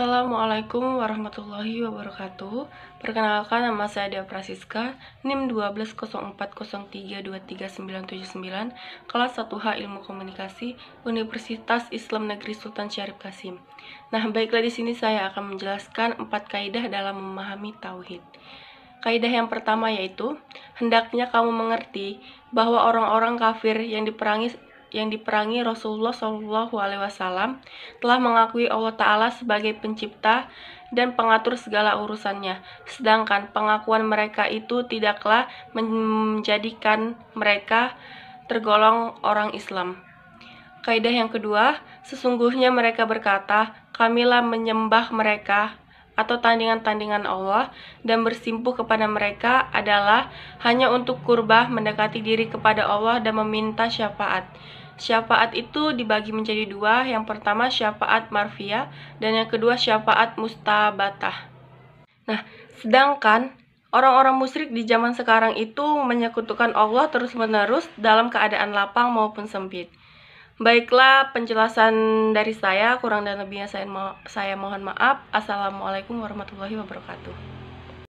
Assalamualaikum warahmatullahi wabarakatuh Perkenalkan nama saya Dea Prasiska NIM 12040323979 Kelas 1H Ilmu Komunikasi Universitas Islam Negeri Sultan Syarif Kasim Nah baiklah di sini saya akan menjelaskan 4 kaidah dalam memahami Tauhid Kaidah yang pertama yaitu Hendaknya kamu mengerti bahwa orang-orang kafir yang diperangi yang diperangi Rasulullah Shallallahu Alaihi Wasallam telah mengakui Allah Taala sebagai pencipta dan pengatur segala urusannya. Sedangkan pengakuan mereka itu tidaklah menjadikan mereka tergolong orang Islam. Kaidah yang kedua, sesungguhnya mereka berkata, "Kamilah menyembah mereka atau tandingan-tandingan Allah dan bersimpuh kepada mereka adalah hanya untuk kurbah mendekati diri kepada Allah dan meminta syafaat." Syafaat itu dibagi menjadi dua, yang pertama syafaat marfiyah dan yang kedua syafaat mustabatah. Nah, sedangkan orang-orang musyrik di zaman sekarang itu menyekutukan Allah terus-menerus dalam keadaan lapang maupun sempit. Baiklah, penjelasan dari saya kurang dan lebihnya saya, mo saya mohon maaf. Assalamualaikum warahmatullahi wabarakatuh.